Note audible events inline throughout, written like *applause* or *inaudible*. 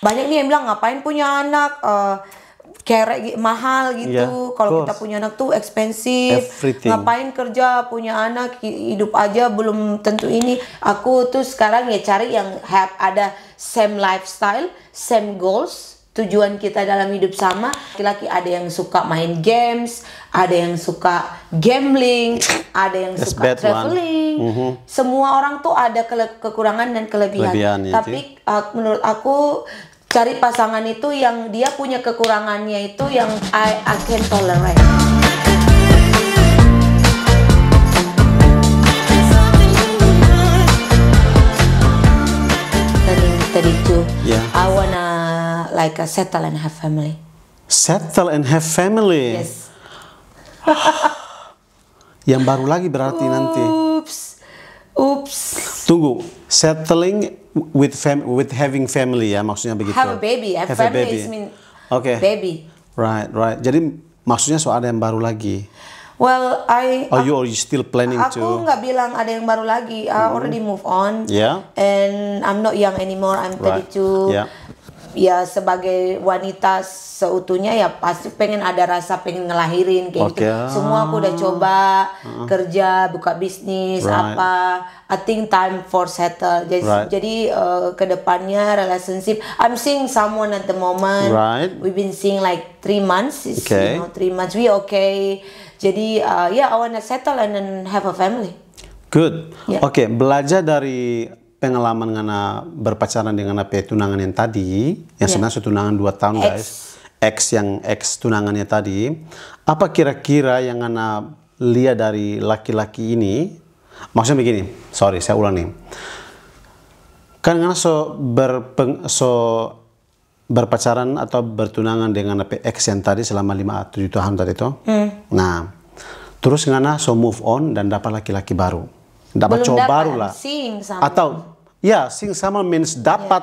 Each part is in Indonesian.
banyak nih yang bilang ngapain punya anak uh, eh, kere mahal iya, gitu. Yeah, Kalau kita punya anak tuh ekspensif. Ngapain kerja punya anak hidup aja belum tentu ini. Aku tuh sekarang ya cari yang have, ada same lifestyle, same goals, tujuan kita dalam hidup sama. Laki-laki ada yang suka main games, ada yang suka gambling, ada yang That's suka traveling. Mm -hmm. Semua orang tuh ada ke kekurangan dan kelebihan. kelebihan ya, Tapi uh, menurut aku cari pasangan itu yang dia punya kekurangannya itu yang I, I can tolerate tadi tadi yeah. I wanna like a uh, settle and have family settle and have family yes ah. yang baru lagi berarti Oops. nanti Oops. Oops. Tunggu, settling with fam with having family ya maksudnya begitu. Have a baby, have, have family a baby. is mean okay. baby. Right, right. Jadi maksudnya soal ada yang baru lagi. Well, I. Oh, you are you still planning aku to? Aku nggak bilang ada yang baru lagi. I mm-hmm. already move on. Yeah. And I'm not young anymore. I'm 32. Right. Yeah ya sebagai wanita seutuhnya ya pasti pengen ada rasa pengen ngelahirin kayak okay. gitu. Semua aku udah ah. coba uh kerja, buka bisnis right. apa. I think time for settle. Jadi right. jadi uh, kedepannya relationship. I'm seeing someone at the moment. Right. We've been seeing like three months. It's, okay. You know, three months. We okay. Jadi uh, ya yeah, I wanna settle and then have a family. Good. Yeah. Oke, okay, belajar dari pengalaman ngana uh, berpacaran dengan apa ya, tunangan yang tadi, yang yeah. sebenarnya tunangan dua tahun X. guys, ex yang ex tunangannya tadi, apa kira-kira yang ngana uh, lihat dari laki-laki ini? Maksudnya begini, sorry saya ulang nih. Kan ngana so berpeng, so berpacaran atau bertunangan dengan apa ya, ex yang tadi selama lima tujuh tahun tadi itu. hmm. Nah, terus ngana so move on dan dapat laki-laki baru dapat Belum cowok dapat. baru lah. Sing sama. Atau ya sing sama means ya. dapat.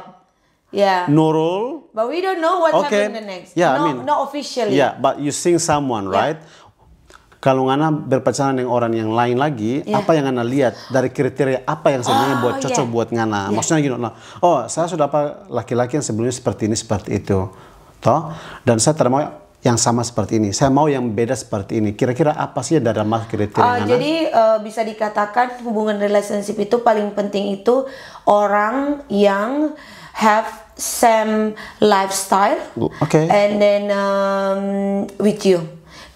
Yeah. yeah. Nurul. But we don't know what okay. happened the next. Yeah, no, I mean, not officially. Yeah, but you sing someone, yeah. right? Kalau Ngana berpacaran dengan orang yang lain lagi, yeah. apa yang Ngana lihat dari kriteria apa yang sebenarnya oh, buat oh, cocok yeah. buat Ngana? Yeah. Maksudnya gini, oh saya sudah apa laki-laki yang sebelumnya seperti ini seperti itu, toh? Dan saya terima yang sama seperti ini. Saya mau yang beda seperti ini. Kira-kira apa sih dari Mas kriteria? Uh, jadi uh, bisa dikatakan hubungan relationship itu paling penting itu orang yang have same lifestyle okay. and then um, with you.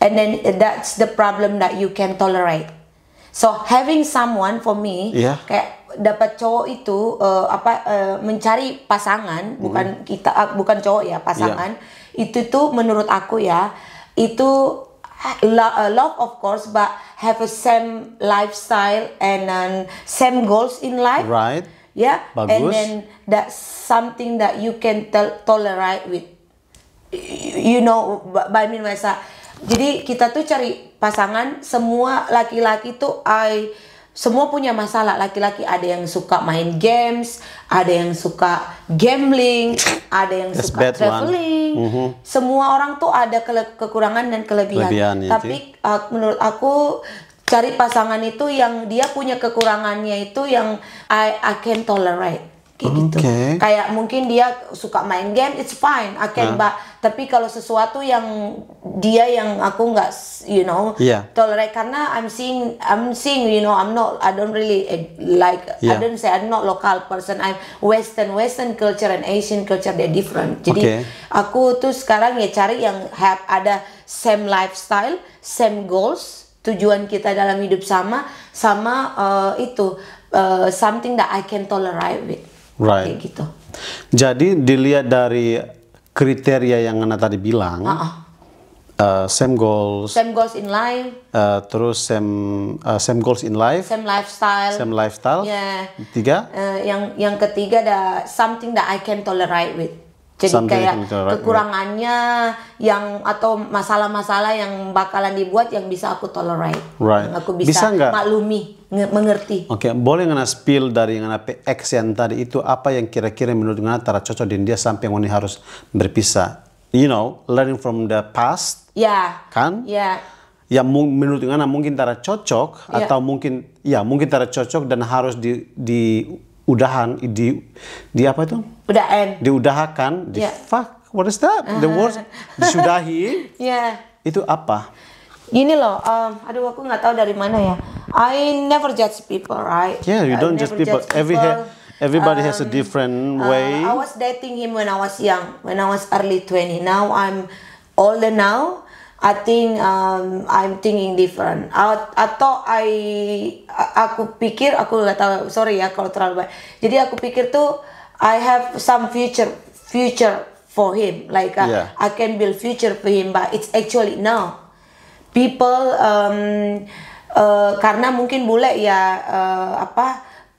And then that's the problem that you can tolerate. So having someone for me yeah. kayak dapat cowok itu uh, apa uh, mencari pasangan hmm. bukan kita uh, bukan cowok ya pasangan yeah. itu tuh menurut aku ya itu eh, love of course but have a same lifestyle and um, same goals in life right yeah and then that's something that you can tolerate with you know by mean jadi kita tuh cari pasangan semua laki-laki tuh I semua punya masalah. Laki-laki ada yang suka main games, ada yang suka gambling, ada yang That's suka traveling. Mm -hmm. Semua orang tuh ada ke kekurangan dan kelebihan. kelebihan ya, Tapi uh, menurut aku cari pasangan itu yang dia punya kekurangannya itu yang I, I can tolerate kayak gitu. okay. Kayak mungkin dia suka main game, it's fine. I can, nah tapi kalau sesuatu yang dia yang aku nggak you know yeah. tolerate karena I'm seeing I'm seeing you know I'm not I don't really eh, like yeah. I iya. don't say I'm not local person I'm Western Western culture and Asian culture they're different jadi okay. aku tuh sekarang ya cari yang have ada same lifestyle same goals tujuan kita dalam hidup sama sama uh, itu uh, something that I can tolerate with right. kayak gitu. Jadi dilihat dari kriteria yang Nana tadi bilang, uh -uh. Uh, same goals, same goals in life, uh, terus same uh, same goals in life, same lifestyle, same lifestyle, yeah. tiga, uh, yang yang ketiga ada something that I can tolerate with, jadi kayak kekurangannya right. yang atau masalah-masalah yang bakalan dibuat yang bisa aku tolerate, right. yang aku bisa, bisa gak? maklumi, mengerti. Oke, okay. boleh ngana spill dari ngana PX yang tadi itu apa yang kira-kira menurut ngana tara cocok di dia sampai ngoni harus berpisah? You know, learning from the past. Ya. Yeah. Kan? Ya. Yeah yang menurut Ngana mungkin tara cocok yeah. atau mungkin ya mungkin tara cocok dan harus di, di udahan di di apa itu? Udahan. Diudahakan. Di yeah. fuck what is that? The word disudahi. *laughs* yeah. Itu apa? Ini loh, um, aduh aku nggak tahu dari mana ya. I never judge people, right? Yeah, you don't judge people. Judge people. Every Everybody um, has a um, different uh, way. Uh, I was dating him when I was young, when I was early 20. Now I'm older now. I think um, I'm thinking different A atau I aku pikir aku nggak tahu sorry ya kalau terlalu banyak jadi aku pikir tuh I have some future future for him like uh, yeah. I can build future for him but it's actually now people um, uh, karena mungkin bule ya uh, apa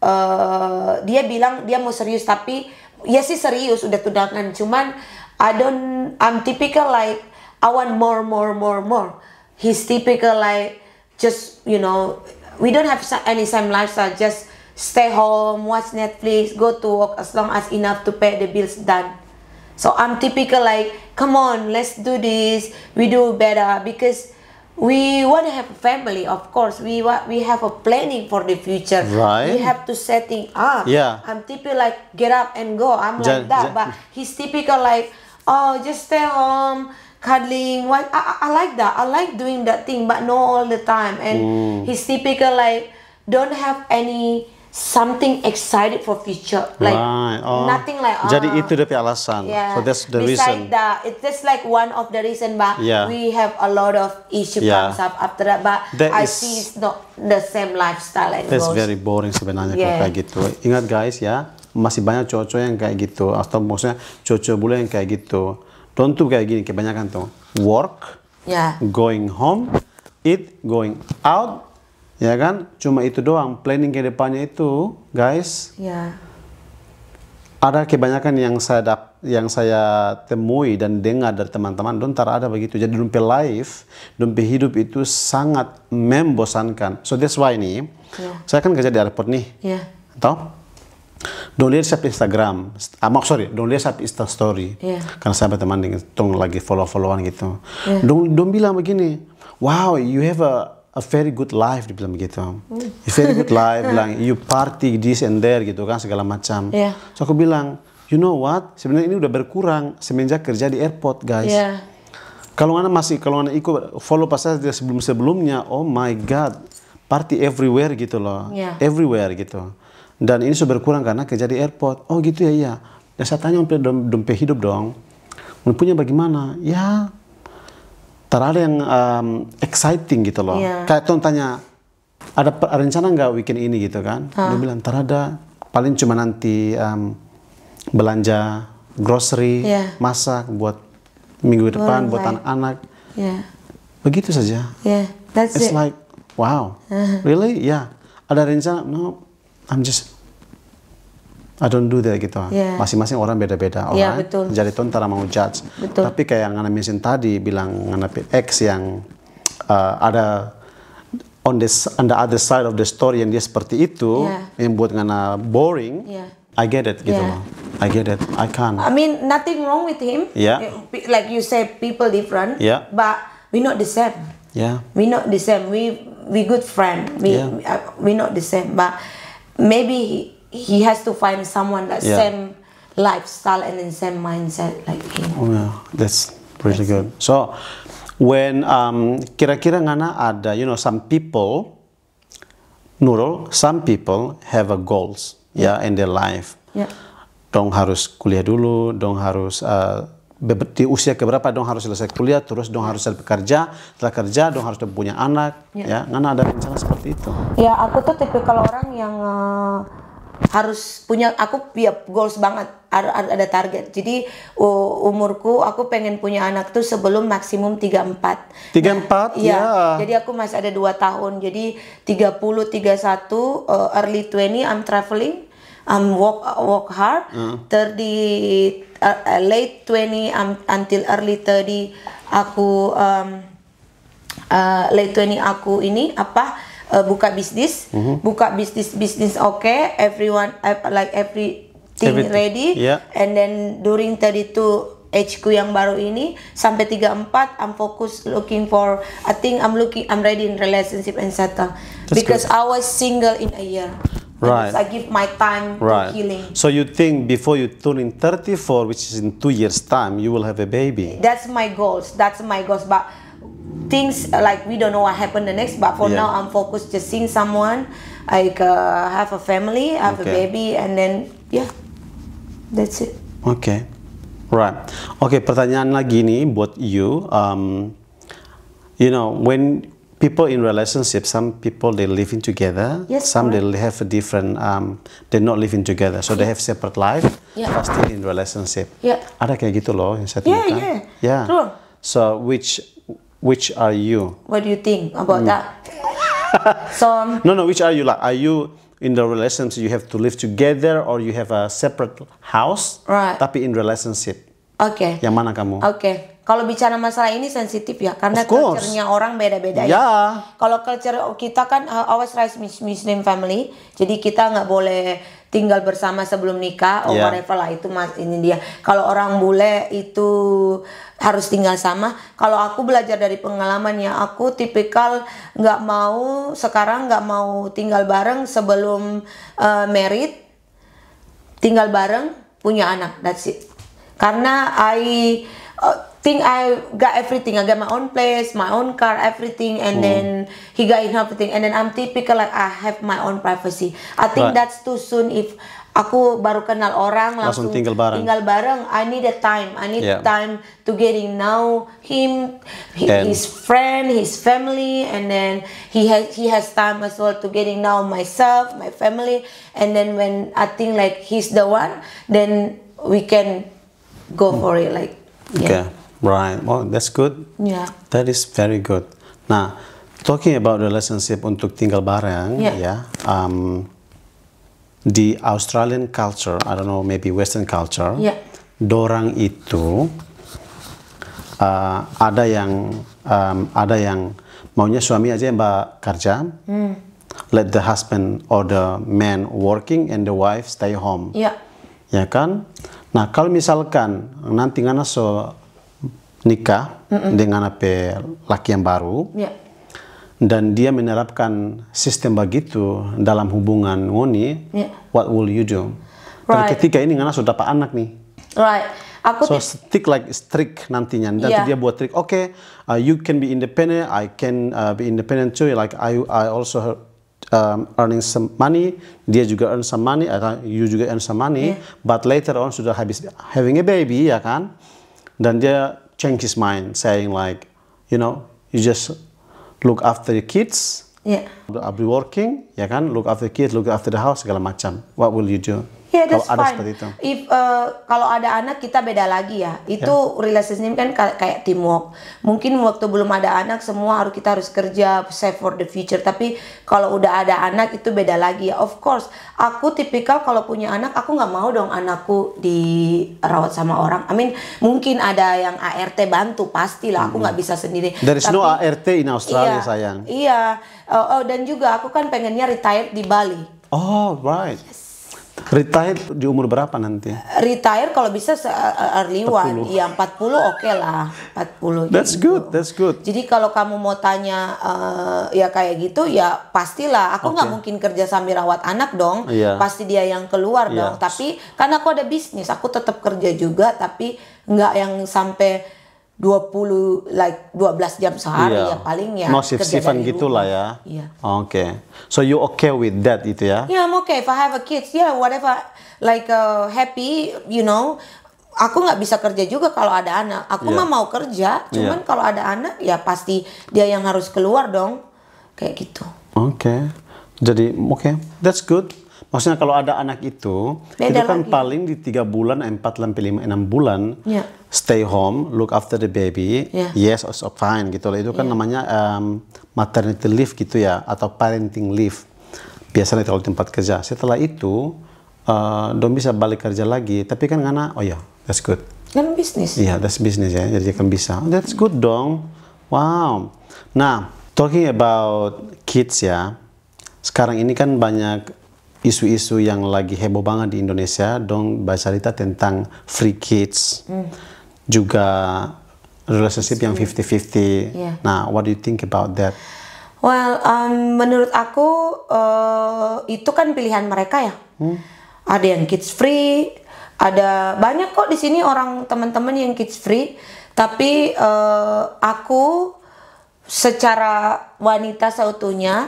uh, dia bilang dia mau serius tapi ya sih serius udah tunangan cuman I don't I'm typical like I want more, more, more, more. He's typical like just you know we don't have any same lifestyle. Just stay home, watch Netflix, go to work as long as enough to pay the bills done. So I'm typical like come on, let's do this. We do better because we want to have a family of course we we have a planning for the future right we have to setting up yeah i'm typical like get up and go i'm like that but he's typical like oh just stay home cuddling. What I, I, I like that. I like doing that thing, but not all the time. And mm. he's typical like don't have any something excited for future like right. oh. nothing like oh. jadi ah. itu tapi alasan yeah. so that's the Besides reason that, it's just like one of the reason but yeah. we have a lot of issue yeah. comes up after that but that I is, see it's not the same lifestyle anymore that's goes. very boring sebenarnya yeah. kalau kayak gitu ingat guys ya masih banyak cowok-cowok yang kayak gitu atau maksudnya cowok-cowok bule yang kayak gitu tentu kayak gini kebanyakan tuh. Work, yeah. going home, eat, going out, ya kan? Cuma itu doang. Planning ke depannya itu, guys. Yeah. Ada kebanyakan yang saya dap, yang saya temui dan dengar dari teman-teman, tar ada begitu. Jadi dompe life, dompe hidup itu sangat membosankan. So that's why nih, yeah. saya kan kerja di airport nih, yeah. tau Don't lihat siapa Instagram. Ah, sorry, don't lihat siapa Insta Story. Yeah. Karena sahabat teman dengan tong lagi follow-followan gitu. Yeah. Don't, don't bilang begini, wow, you have a a very good life di begitu. Mm. A very good *laughs* life bilang you party this and there gitu kan segala macam. Yeah. So aku bilang, you know what? Sebenarnya ini udah berkurang semenjak kerja di airport, guys. Yeah. Kalau anak masih kalau anak ikut follow pas saya sebelum-sebelumnya, oh my god, party everywhere gitu loh. Yeah. Everywhere gitu. Dan ini sudah berkurang karena kerja di airport. Oh gitu ya, iya. Dan ya, saya tanya dompet, dompet hidup dong, punya bagaimana? Ya, terlalu yang um, exciting gitu loh. Yeah. Kayak tuh tanya, ada, rencana nggak weekend ini gitu kan? Huh? Dia bilang, terada paling cuma nanti um, belanja grocery, yeah. masak buat minggu depan, buat anak-anak. yeah. Begitu saja. Yeah, that's It's it. like, wow, uh -huh. really? Ya, yeah. ada rencana? No, I'm just I don't do that gitu. masing Masing-masing orang beda-beda. Orang yeah, betul. jadi tuh antara mau judge. Betul. Tapi kayak yang Misin tadi bilang nganapin X yang uh, ada on this on the other side of the story yang dia seperti itu yeah. yang buat ngana boring. Yeah. I get it gitu yeah. I get it. I can't. I mean nothing wrong with him. Yeah. Eh, like you say people different. Yeah. But we not the same. Yeah. We not the same. We we good friend. We yeah. Uh, we not the same. But maybe he has to find someone that yeah. same lifestyle and the same mindset like him. Oh, yeah, that's pretty that's good. So when um, kira-kira ngana ada, you know, some people, Nurul, some people have a goals, yeah, in their life. Yeah. Dong harus kuliah dulu, dong harus uh, di usia keberapa dong harus selesai kuliah, terus dong harus selesai bekerja, setelah kerja dong harus punya anak, ya, ya ada rencana seperti itu. Ya aku tuh tipe kalau orang yang uh, harus punya, aku ya goals banget, ada, ada target. Jadi uh, umurku aku pengen punya anak tuh sebelum maksimum 34. 34 nah, ya. ya. Jadi aku masih ada dua tahun. Jadi 30, 31 uh, early 20 I'm traveling um, work work hard Mm. 30 uh, uh, late 20 um, until early 30 aku um, uh, late 20 aku ini apa uh, buka bisnis mm -hmm. buka bisnis bisnis oke okay. everyone like every thing Everything. ready yeah. and then during 32 HQ yang baru ini sampai 34 I'm focus looking for I think I'm looking I'm ready in relationship and settle That's because good. I was single in a year Right. I give my time right. to healing. So you think before you turn in 34, which is in two years' time, you will have a baby? That's my goals. That's my goals. But things like we don't know what happened the next. But for yeah. now, I'm focused just seeing someone, like uh, have a family, have okay. a baby, and then yeah, that's it. Okay. Right. okay, pertanyaan lagi nih buat you. Um, you know, when people in relationship. some people they living together. Yes, some correct. they have a different. Um, they not living together, so they have separate life. Yeah. But still in relationship. Yeah. Ada kayak gitu loh yang saya temukan. Yeah, yeah. Yeah. True. So which which are you? What do you think about mm. that? *laughs* so um, no, no. Which are you? Like, are you in the relationship you have to live together or you have a separate house? Right. Tapi in relationship. Oke. Okay. Yang mana kamu? Oke. Okay. Kalau bicara masalah ini sensitif ya karena culture-nya orang beda-beda yeah. ya. Kalau culture kita kan uh, always raised Muslim family, jadi kita nggak boleh tinggal bersama sebelum nikah, oh yeah. whatever lah itu mas ini dia. Kalau orang bule itu harus tinggal sama. Kalau aku belajar dari pengalaman ya, aku tipikal nggak mau sekarang nggak mau tinggal bareng sebelum uh, merit, tinggal bareng punya anak, that's it. Karena I uh, think I got everything. I got my own place, my own car, everything, and mm. then he got everything. And then I'm typical like I have my own privacy. I think right. that's too soon if aku baru kenal orang langsung, langsung tinggal bareng. Tinggal bareng. I need a time. I need yeah. time to getting know him, he, his friend, his family, and then he has he has time as well to getting know myself, my family, and then when I think like he's the one, then we can go hmm. for it. Like yeah. Okay. Right. Oh, that's good. Yeah. That is very good. Nah, talking about relationship untuk tinggal bareng, yeah. ya. Um, di Australian culture, I don't know, maybe Western culture, yeah. dorang itu uh, ada yang um, ada yang maunya suami aja yang mbak kerja, mm. let the husband or the man working and the wife stay home. Yeah. Ya kan? Nah kalau misalkan nanti ngana so nikah mm -mm. dengan apa laki yang baru yeah. dan dia menerapkan sistem begitu dalam hubungan ngoni yeah. what will you do right. ketika ini ngana sudah dapat anak nih right aku so stick like strict nantinya dan yeah. dia buat trik oke okay, uh, you can be independent I can uh, be independent too like I I also um, earning some money dia juga earn some money atau you juga earn some money yeah. but later on sudah habis having a baby ya kan dan dia change his mind, saying like, you know, you just look after your kids. Yeah. I'll be working, ya kan? Look after the kids, look after the house, segala macam. What will you do? Iya, yeah, that's kalau fine. seperti itu. If uh, kalau ada anak kita beda lagi ya. Itu yeah. relationship kan kayak teamwork. Mungkin waktu belum ada anak semua harus kita harus kerja save for the future. Tapi kalau udah ada anak itu beda lagi ya. Of course, aku tipikal kalau punya anak aku nggak mau dong anakku dirawat sama orang. I mean mungkin ada yang ART bantu pastilah. Aku hmm. nggak mm -hmm. bisa sendiri. Dari is no ART in Australia iya, sayang. Iya. oh, oh dan juga aku kan pengennya retire di Bali. Oh right. Yes. Retire di umur berapa nanti? Retire kalau bisa e- early one, empat ya 40 oke okay lah, 40. That's gitu. good, that's good. Jadi kalau kamu mau tanya uh, ya kayak gitu ya pastilah aku nggak okay. mungkin kerja sambil rawat anak dong, yeah. pasti dia yang keluar yeah. dong. Tapi karena aku ada bisnis, aku tetap kerja juga tapi nggak yang sampai 20 like 12 jam sehari yeah. ya paling ya no shift shiftan gitulah ya yeah. oke okay. so you okay with that itu ya yeah I'm okay if I have a kids yeah whatever like uh, happy you know aku nggak bisa kerja juga kalau ada anak aku yeah. mah mau kerja iya. cuman yeah. kalau ada anak ya pasti dia yang harus keluar dong kayak gitu oke okay. jadi oke okay. that's good Maksudnya kalau ada anak itu, Beda itu kan lagi. paling di tiga bulan, eh, empat lima, lima enam bulan yeah. stay home, look after the baby, yeah. yes it's fine gitu loh. Itu kan yeah. namanya um, maternity leave gitu ya atau parenting leave. Biasanya kalau di tempat kerja. Setelah itu uh, eh, dong bisa balik kerja lagi. Tapi kan karena oh ya yeah, that's good. Kan bisnis. Iya yeah, that's business ya. Jadi kan bisa. Oh, that's good dong. Wow. Nah talking about kids ya. Sekarang ini kan banyak isu-isu yang lagi heboh banget di Indonesia dong baca cerita tentang free kids mm. juga relationship yang 50-50 yeah. nah what do you think about that well um, menurut aku uh, itu kan pilihan mereka ya hmm? ada yang kids free ada banyak kok di sini orang teman-teman yang kids free tapi uh, aku secara wanita seutuhnya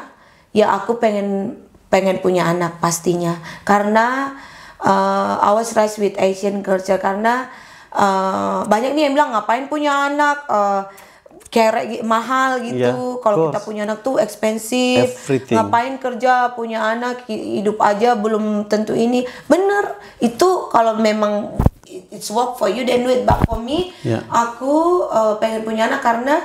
ya aku pengen pengen punya anak pastinya karena uh, eh, I was raised with Asian culture karena uh, banyak nih yang bilang ngapain punya anak uh, kerek mahal gitu. Yeah, Kalau kita punya anak tuh ekspensif. Ngapain kerja punya anak hidup aja belum tentu ini. Bener. Itu kalau memang it's work for you then do it. But for me, yeah. aku uh, pengen punya anak karena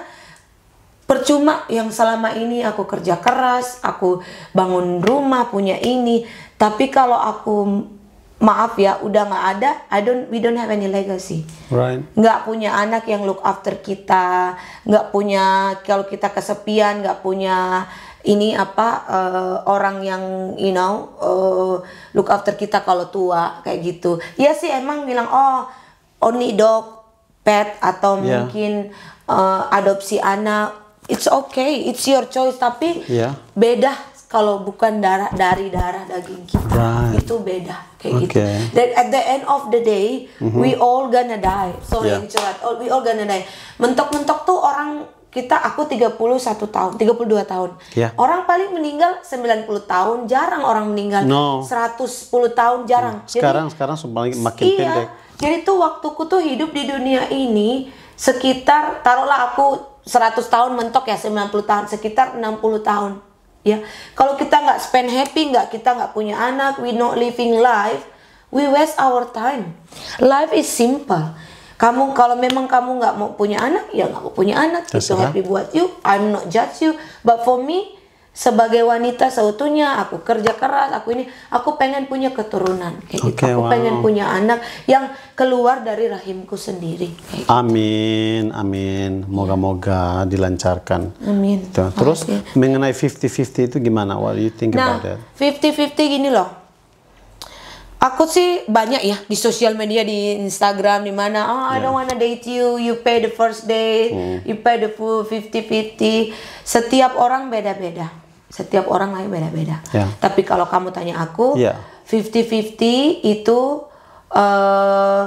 Percuma yang selama ini aku kerja keras, aku bangun rumah punya ini, tapi kalau aku maaf ya udah nggak ada, I don't we don't have any legacy. Right. Nggak punya anak yang look after kita, nggak punya kalau kita kesepian, nggak punya ini apa uh, orang yang you know uh, look after kita kalau tua kayak gitu ya sih emang bilang oh only dog pet atau yeah. mungkin uh, adopsi anak it's okay, it's your choice. Tapi yeah. beda kalau bukan darah dari darah daging kita right. itu beda kayak gitu. okay. gitu. Then at the end of the day mm -hmm. we all gonna die. Sorry yeah. yang curhat, oh, we all gonna die. Mentok-mentok tuh orang kita aku 31 tahun, 32 tahun. Yeah. Orang paling meninggal 90 tahun, jarang orang meninggal no. 110 tahun jarang. Nah, mm. sekarang jadi, sekarang makin iya, pendek. Jadi tuh waktuku tuh hidup di dunia ini sekitar taruhlah aku 100 tahun mentok ya 90 tahun sekitar 60 tahun ya kalau kita nggak spend happy nggak kita nggak punya anak we not living life we waste our time life is simple kamu kalau memang kamu nggak mau punya anak ya nggak mau punya anak itu happy buat you I'm not judge you but for me sebagai wanita seutuhnya aku kerja keras aku ini aku pengen punya keturunan kayak gitu. okay, aku wow. pengen punya anak yang keluar dari rahimku sendiri kayak gitu. amin amin moga-moga dilancarkan amin gitu. terus okay. mengenai fifty fifty itu gimana what do you think nah, about that fifty fifty gini loh aku sih banyak ya di sosial media di Instagram di mana oh I don't ya. wanna date you you pay the first day mm. you pay the full fifty fifty setiap orang beda-beda setiap orang lain beda-beda. Yeah. Tapi kalau kamu tanya aku, 50-50 ya. yeah. itu uh,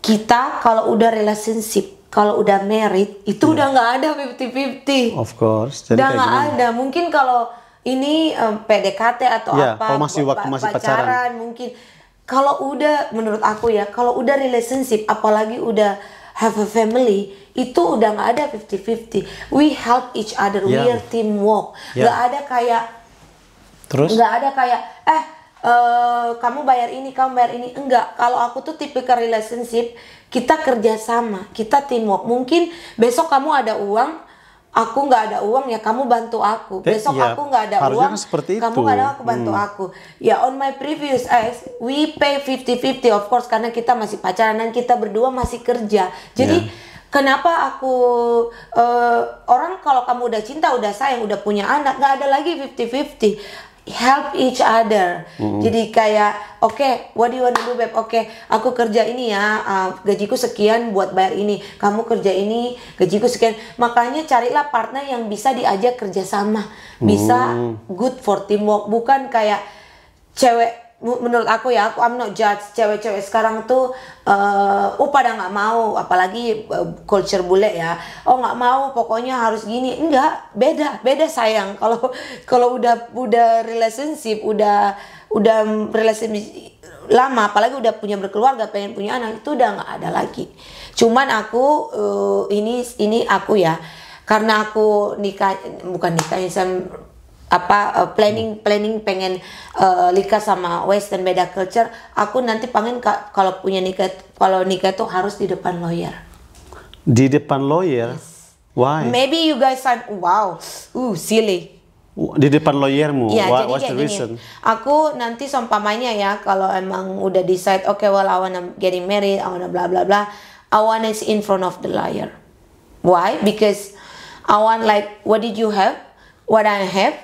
kita kalau udah relationship, kalau udah married, itu yeah. udah nggak ada 50-50. Of course. udah nggak ada. Mungkin kalau ini um, eh, PDKT atau yeah, apa, kalau masih waktu masih pacaran, pacaran mungkin. Kalau udah, menurut aku ya, kalau udah relationship, apalagi udah have a family itu udah nggak ada 50-50 we help each other yeah. team teamwork nggak yeah. Gak ada kayak terus nggak ada kayak eh uh, kamu bayar ini kamu bayar ini enggak kalau aku tuh tipikal relationship kita kerjasama kita teamwork mungkin besok kamu ada uang aku nggak ada uang ya kamu bantu aku besok ya, aku nggak ada uang kan seperti itu. kamu nggak ada aku bantu hmm. aku ya on my previous eyes we pay 50-50 of course karena kita masih pacaran dan kita berdua masih kerja jadi yeah. Kenapa aku uh, orang kalau kamu udah cinta, udah sayang, udah punya anak, nggak ada lagi fifty fifty help each other. Mm-hmm. Jadi kayak oke, okay, what do you want to do beb? Oke, okay, aku kerja ini ya, uh, gajiku sekian buat bayar ini. Kamu kerja ini, gajiku sekian. Makanya carilah partner yang bisa diajak kerja sama. bisa mm. good for teamwork, bukan kayak cewek menurut aku ya aku I'm not judge cewek-cewek sekarang tuh uh, oh pada nggak mau apalagi uh, culture bule ya oh nggak mau pokoknya harus gini enggak beda beda sayang *laughs* kalau kalau udah udah relationship udah udah relationship lama apalagi udah punya berkeluarga pengen punya anak itu udah nggak ada lagi cuman aku uh, ini ini aku ya karena aku nikah bukan nikah Sam apa uh, planning planning pengen uh, nikah sama Western beda culture aku nanti pengen ka, kalau punya nikah kalau nikah tuh harus di depan lawyer di depan lawyer yes. why maybe you guys find wow uh silly di depan lawyermu ya, What, jadi what's the reason gini, aku nanti sompamanya ya kalau emang udah decide oke okay, well I wanna getting married I wanna bla bla bla I wanna is in front of the lawyer why because I want like what did you have what I have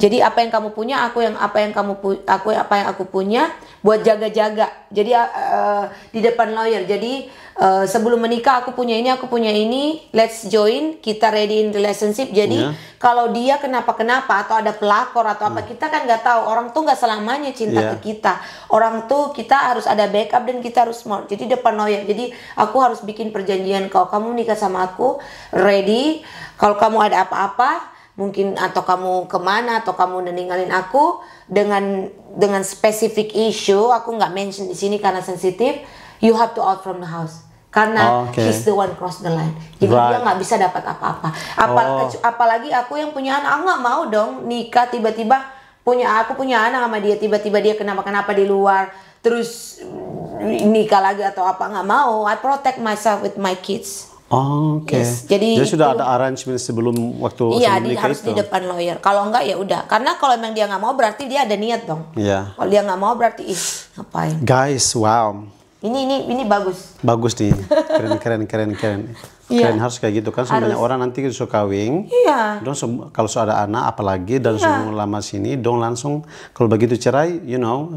jadi apa yang kamu punya, aku yang apa yang kamu pu aku apa yang aku punya buat jaga-jaga. Jadi uh, di depan lawyer. Jadi uh, sebelum menikah aku punya ini, aku punya ini. Let's join. Kita ready in relationship. Jadi yeah. kalau dia kenapa-kenapa atau ada pelakor atau apa hmm. kita kan nggak tahu. Orang tuh nggak selamanya cinta yeah. ke kita. Orang tuh kita harus ada backup dan kita harus smart. Jadi depan lawyer. Jadi aku harus bikin perjanjian kalau kamu nikah sama aku ready. Kalau kamu ada apa-apa mungkin atau kamu kemana atau kamu udah ninggalin aku dengan dengan spesifik issue aku nggak mention di sini karena sensitif you have to out from the house karena oh, okay. he's the one cross the line jadi right. dia nggak bisa dapat apa-apa Apal oh. apalagi aku yang punya anak ah, nggak mau dong nikah tiba-tiba punya aku punya anak sama dia tiba-tiba dia kenapa-kenapa di luar terus nikah lagi atau apa nggak mau I protect myself with my kids Oke. Okay. Yes. Jadi, Jadi sudah itu, ada arrangement sebelum waktu Iya, sebelum di, harus di depan lawyer. Kalau enggak ya udah. Karena kalau memang dia nggak mau berarti dia ada niat dong. Iya. Yeah. Kalau dia nggak mau berarti ih ngapain? Guys, wow. Ini ini ini bagus. Bagus nih. Keren *laughs* keren keren keren. Iya. Keren harus kayak gitu kan sebenarnya orang nanti kan suka kawin. Iya. Dong kalau sudah ada anak apalagi dan iya. lama sini dong langsung kalau begitu cerai, you know,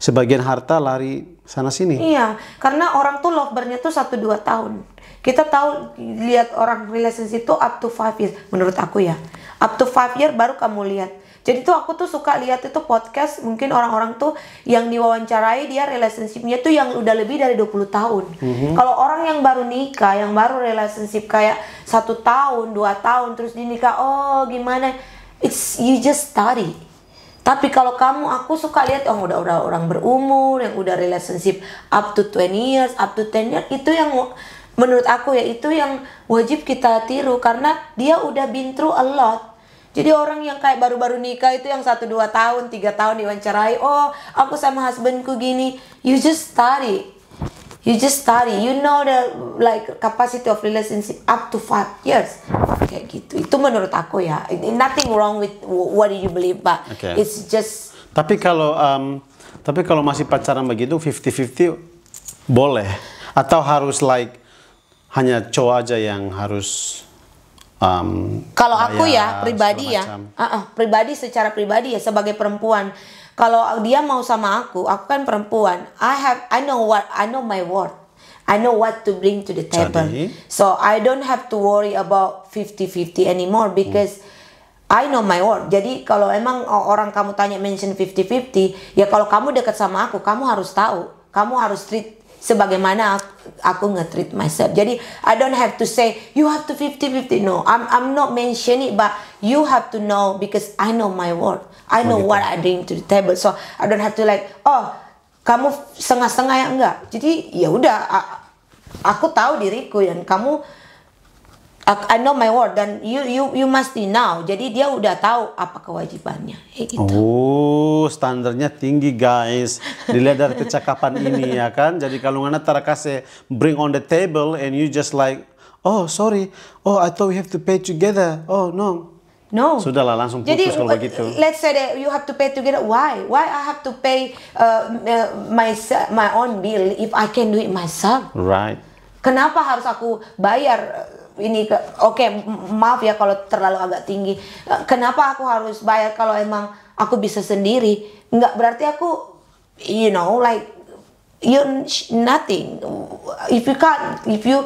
sebagian harta lari sana sini. Iya, karena orang tuh lovernya tuh satu dua tahun. Kita tahu lihat orang relationship itu up to five years menurut aku ya. Up to five year baru kamu lihat. Jadi tuh aku tuh suka lihat itu podcast mungkin orang-orang tuh yang diwawancarai dia relationshipnya tuh yang udah lebih dari 20 tahun. Mm -hmm. Kalau orang yang baru nikah, yang baru relationship kayak satu tahun, dua tahun terus dinikah, oh gimana? It's you just study. Tapi kalau kamu aku suka lihat oh udah udah orang berumur yang udah relationship up to 20 years, up to 10 years itu yang menurut aku ya itu yang wajib kita tiru karena dia udah been a lot jadi orang yang kayak baru-baru nikah itu yang satu dua tahun, tiga tahun diwawancarai, oh aku sama husbandku gini, you just study, you just study, you know the like capacity of relationship up to five years, kayak gitu. Itu menurut aku ya, nothing wrong with what do you believe, but okay. it's just. Tapi kalau um, tapi kalau masih pacaran begitu 50-50 boleh atau harus like hanya cowok aja yang harus um, kalau aku ya pribadi ya uh -uh, pribadi secara pribadi ya sebagai perempuan kalau dia mau sama aku aku kan perempuan I have I know what I know my worth I know what to bring to the table Jadi, so I don't have to worry about 50-50 anymore hmm. because hmm. I know my word. Jadi kalau emang orang kamu tanya mention 50-50, ya kalau kamu dekat sama aku, kamu harus tahu. Kamu harus treat sebagaimana aku, aku nge-treat myself. Jadi I don't have to say you have to 50-50. No, I'm I'm not mentioning it but you have to know because I know my worth. I know oh, gitu. what I bring to the table. So I don't have to like oh kamu setengah-setengah ya enggak. Jadi ya udah aku tahu diriku dan kamu I know my word dan you you you must know. Jadi dia udah tahu apa kewajibannya. Hey, gitu. Oh, standarnya tinggi guys. Dilihat dari kecakapan ini ya kan. Jadi kalau ngana terkasih bring on the table and you just like oh sorry, oh I thought we have to pay together. Oh no. No. Sudahlah langsung putus Jadi, kalau begitu. Let's say that you have to pay together. Why? Why I have to pay uh, uh my my own bill if I can do it myself? Right. Kenapa harus aku bayar ini oke okay, maaf ya kalau terlalu agak tinggi eh, kenapa aku harus bayar kalau emang aku bisa sendiri nggak berarti aku you know like you nothing if you can't if you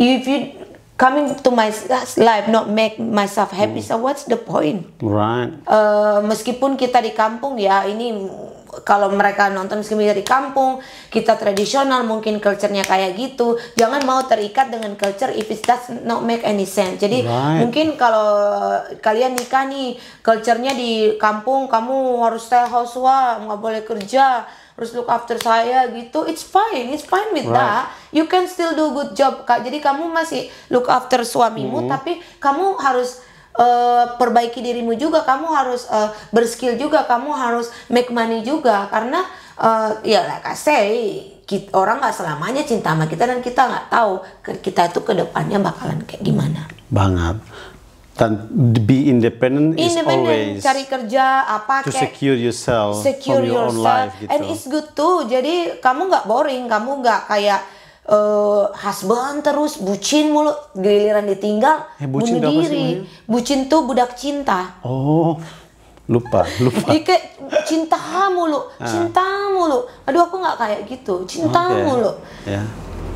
if you coming to my life not make myself happy hmm. so what's the point right uh, meskipun kita di kampung ya ini kalau mereka nonton meskipun dari di kampung kita tradisional mungkin culture-nya kayak gitu jangan mau terikat dengan culture if it does not make any sense jadi right. mungkin kalau kalian nikah nih culture-nya di kampung kamu harus stay housewife nggak boleh kerja harus look after saya gitu it's fine it's fine with right. that you can still do good job kak jadi kamu masih look after suamimu -hmm. tapi kamu harus uh, perbaiki dirimu juga kamu harus uh, berskill juga kamu harus make money juga karena uh, ya like I say kita, orang nggak selamanya cinta sama kita dan kita nggak tahu kita itu kedepannya bakalan kayak gimana banget dan be independent, independent always cari kerja apa to kayak secure yourself secure from your yourself. own life gitu. and it's good too jadi kamu nggak boring kamu nggak kayak uh, husband terus bucin mulu giliran ditinggal eh, bucin bunuh diri bucin tuh budak cinta oh lupa lupa Ike, cinta mulu lo ah. cinta mulu aduh aku nggak kayak gitu cinta okay. mulu yeah.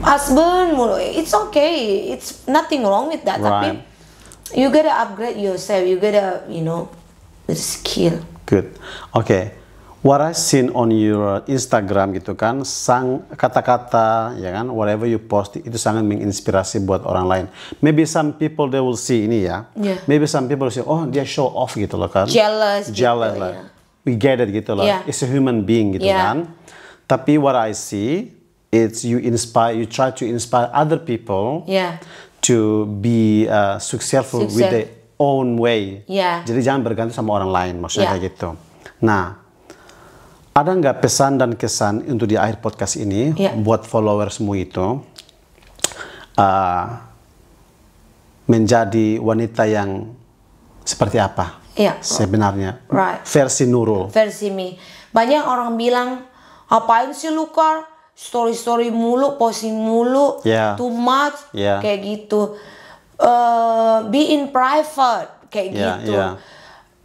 husband mulu it's okay it's nothing wrong with that right. tapi you gotta upgrade yourself. You gotta, you know, skill. Good. Okay. What I seen on your Instagram gitu kan, sang kata-kata ya kan, whatever you post itu sangat menginspirasi buat orang lain. Maybe some people they will see ini ya. Yeah. Maybe some people say, oh dia show off gitu loh kan. Jealous. Gitu, Jealous gitu, lah. Yeah. We get it gitu loh. Yeah. It's a human being gitu yeah. kan. Tapi what I see, it's you inspire, you try to inspire other people. Yeah to be uh, successful Success. with their own way. Yeah. Jadi jangan bergantung sama orang lain maksudnya yeah. gitu. Nah, ada nggak pesan dan kesan untuk di akhir podcast ini yeah. buat followersmu itu uh, menjadi wanita yang seperti apa yeah. sebenarnya? Right. Versi Nurul. Versi Mi. Banyak orang bilang, apain sih lu story story mulu posting mulu yeah. too much yeah. kayak gitu uh, be in private kayak yeah, gitu yeah.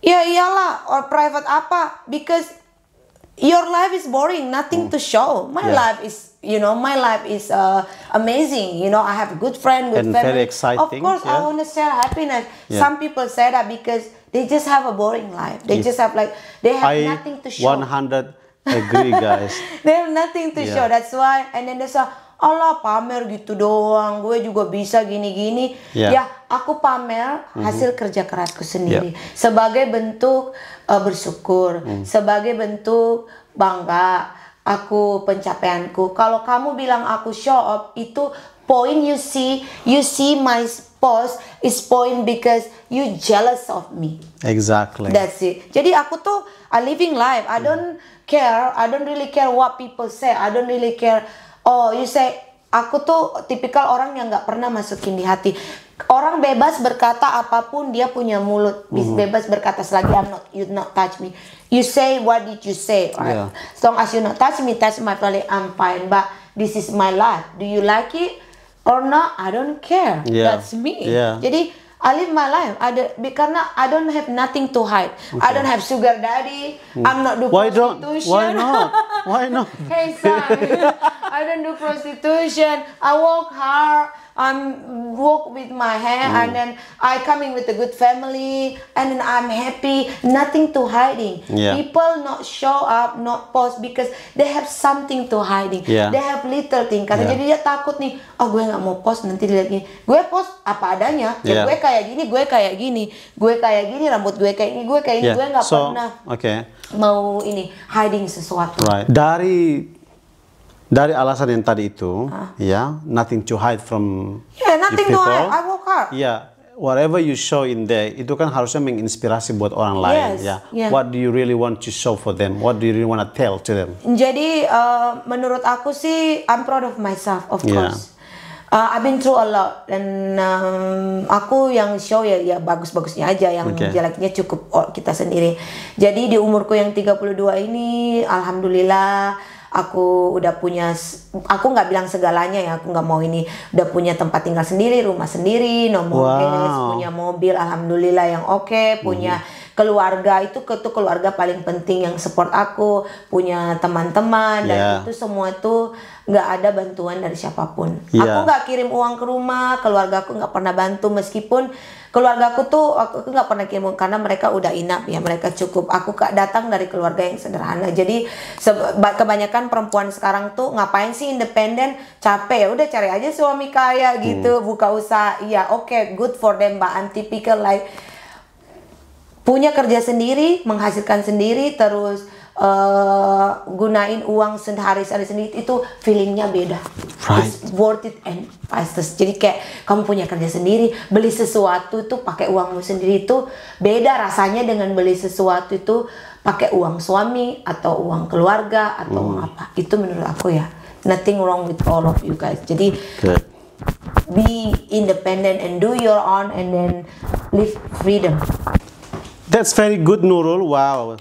ya iyalah or private apa because your life is boring nothing mm. to show my yeah. life is you know my life is uh, amazing you know i have a good friend good and family very exciting, of course yeah. i want to share happiness yeah. some people say that because they just have a boring life they yes. just have like they have I nothing to show 100 Agree guys. *laughs* They have nothing to yeah. show. That's why. And then they say, Allah pamer gitu doang. Gue juga bisa gini-gini. Yeah. Ya, aku pamer mm-hmm. hasil mm -hmm. kerja kerasku sendiri yeah. sebagai bentuk uh, bersyukur, mm. sebagai bentuk bangga aku pencapaianku. Kalau kamu bilang aku show up itu point you see, you see my post is point because you jealous of me. Exactly. That's it. Jadi aku tuh a living life. I mm. don't mm care. I don't really care what people say. I don't really care. Oh, you say aku tuh tipikal orang yang nggak pernah masukin di hati. Orang bebas berkata apapun dia punya mulut. mm Bebas berkata selagi I'm not you not touch me. You say what did you say? Right? Yeah. As as you not touch me, touch my body, I'm fine. But this is my life. Do you like it or not? I don't care. Yeah. That's me. Yeah. Jadi I live my life. Ada karena I don't have nothing to hide. Okay. I don't have sugar daddy. Hmm. I'm not hmm. doing prostitution. why Don't, why not? Why *laughs* not? hey son, *laughs* I don't do prostitution. I work hard. I'm work with my hair mm. and then I coming with a good family and then I'm happy. Nothing to hiding. Yeah. People not show up, not post because they have something to hiding. Yeah. They have little thing. Karena yeah. jadi dia takut nih, oh gue nggak mau post nanti dilihat gini. Gue post apa adanya. Yeah. gue kayak gini, gue kayak gini, gue kayak gini, rambut gue kayak ini, gue kayak ini, yeah. gue nggak so, pernah okay. mau ini hiding sesuatu. Right. Dari dari alasan yang tadi itu, ah. ya yeah, nothing to hide from Yeah, nothing people. to hide. I Yeah, whatever you show in there, itu kan harusnya menginspirasi buat orang lain. Yes, yeah. yeah. What do you really want to show for them? What do you really want to tell to them? Jadi, uh, menurut aku sih, I'm proud of myself, of yeah. course. Uh, I've been through a lot dan um, aku yang show ya ya bagus-bagusnya aja yang okay. jeleknya cukup oh, kita sendiri. Jadi di umurku yang 32 ini alhamdulillah aku udah punya aku nggak bilang segalanya ya aku nggak mau ini udah punya tempat tinggal sendiri rumah sendiri nomor wow. punya mobil alhamdulillah yang oke okay, punya hmm keluarga itu itu keluarga paling penting yang support aku punya teman-teman yeah. dan iya. itu semua tuh nggak ada bantuan dari siapapun yeah. aku nggak kirim uang ke rumah keluarga aku nggak pernah bantu meskipun keluarga aku tuh aku nggak pernah kirim karena mereka udah inap ya mereka cukup aku datang dari keluarga yang sederhana jadi kebanyakan perempuan sekarang tuh ngapain sih independen capek ya udah cari aja suami kaya gitu hmm. buka usaha iya oke okay, good for them mbak I'm typical like punya kerja sendiri, menghasilkan sendiri, terus uh, gunain uang sehari-hari sendiri itu feelingnya beda. Right. It's worth it and priceless Jadi kayak kamu punya kerja sendiri, beli sesuatu itu pakai uangmu sendiri itu beda rasanya dengan beli sesuatu itu pakai uang suami atau uang keluarga atau mm. uang apa. Itu menurut aku ya. Nothing wrong with all of you guys. Jadi Good. be independent and do your own and then live freedom. That's very good, Nurul. Wow.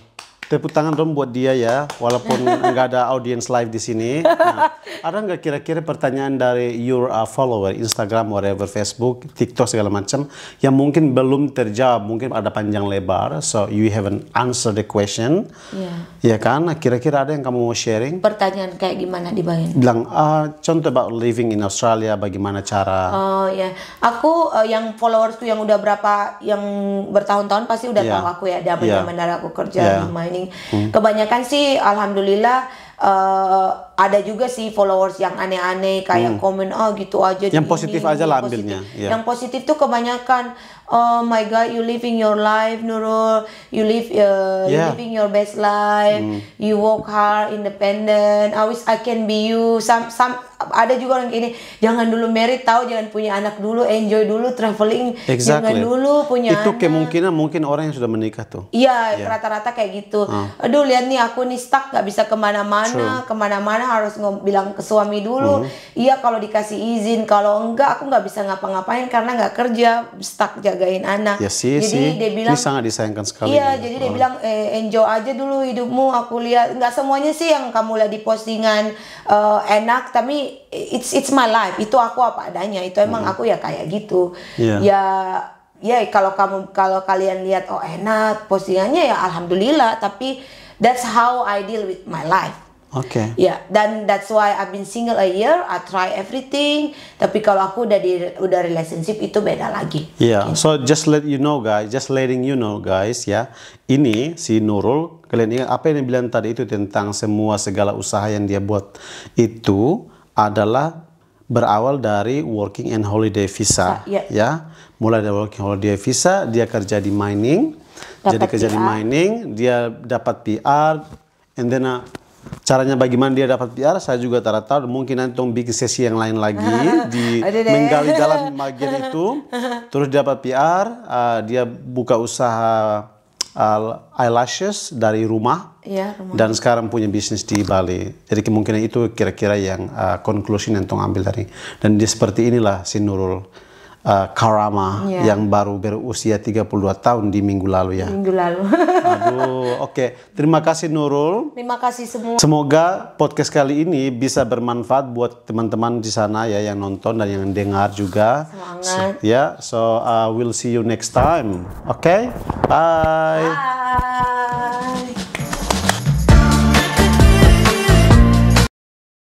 Tepuk tangan dong buat dia ya, walaupun *laughs* nggak ada audience live di sini. Nah, ada nggak kira-kira pertanyaan dari your uh, follower, Instagram, whatever, Facebook, TikTok segala macam yang mungkin belum terjawab, mungkin ada panjang lebar, so you haven't answer the question. Yeah. Ya iya kan? Nah, kira-kira ada yang kamu mau sharing? Pertanyaan kayak gimana di dibayangin? Bilang, uh, contoh about living in Australia, bagaimana cara? Oh ya, yeah. aku uh, yang tuh yang udah berapa, yang bertahun-tahun pasti udah yeah. tahu aku ya, dari yeah. mana aku kerja yeah. di mining Hmm. Kebanyakan sih alhamdulillah uh, ada juga sih followers yang aneh-aneh kayak hmm. komen oh, gitu aja yang positif ini, aja lah ambilnya positif. Iya. Yeah. yang positif tuh kebanyakan oh my god you living your life Nurul you live uh, yeah. living your best life hmm. you work hard independent I wish I can be you some some ada juga orang ini jangan dulu merit tahu jangan punya anak dulu enjoy dulu traveling exactly. jangan dulu punya itu anak. kemungkinan mungkin orang yang sudah menikah tuh iya yeah, yeah. rata-rata kayak gitu uh. aduh lihat nih aku nih stuck nggak bisa kemana-mana kemana-mana karena harus bilang ke suami dulu hmm. iya mm -hmm. kalau dikasih izin kalau enggak aku nggak bisa ngapa-ngapain karena nggak kerja stuck jagain anak ya, si, jadi si. dia bilang ini sangat disayangkan sekali iya ya. jadi oh. dia hmm. bilang e, enjoy aja dulu hidupmu aku lihat nggak semuanya sih yang kamu lihat di postingan uh, enak tapi it's it's my life itu aku apa adanya itu emang mm -hmm. aku ya kayak gitu yeah. ya ya kalau kamu kalau kalian lihat oh enak postingannya ya alhamdulillah tapi that's how I deal with my life Okay. Ya, dan that's why I've been single a year. I try everything. Tapi kalau aku udah di udah relationship itu beda lagi. Yeah. Okay. Gitu. So just let you know guys, just letting you know guys ya. Ini si Nurul, kalian ingat apa yang dibilang tadi itu tentang semua segala usaha yang dia buat itu adalah berawal dari working and holiday visa. uh, yeah. Ya, mulai dari working holiday visa, dia kerja di mining. Dapat jadi kerja PR. di mining, dia dapat PR, and then uh, caranya bagaimana dia dapat PR saya juga tak tahu mungkin nanti tong bikin sesi yang lain lagi *laughs* di menggali dalam *laughs* bagian itu terus dia dapat PR uh, eh, dia buka usaha uh, eyelashes dari rumah, ya, rumah dan sekarang punya bisnis di Bali jadi kemungkinan itu kira-kira yang uh, conclusion yang tong ambil dari dan dia seperti inilah si Nurul uh, Karama yeah. yang baru berusia 32 tahun di minggu lalu ya. Minggu lalu. Aduh, *laughs* oke. Okay. Terima kasih Nurul. Terima kasih semua. Semoga podcast kali ini bisa bermanfaat buat teman-teman di sana ya yang nonton dan yang dengar juga. Semangat. So, ya, yeah. so uh, we'll see you next time. Oke. Okay? Bye. Bye.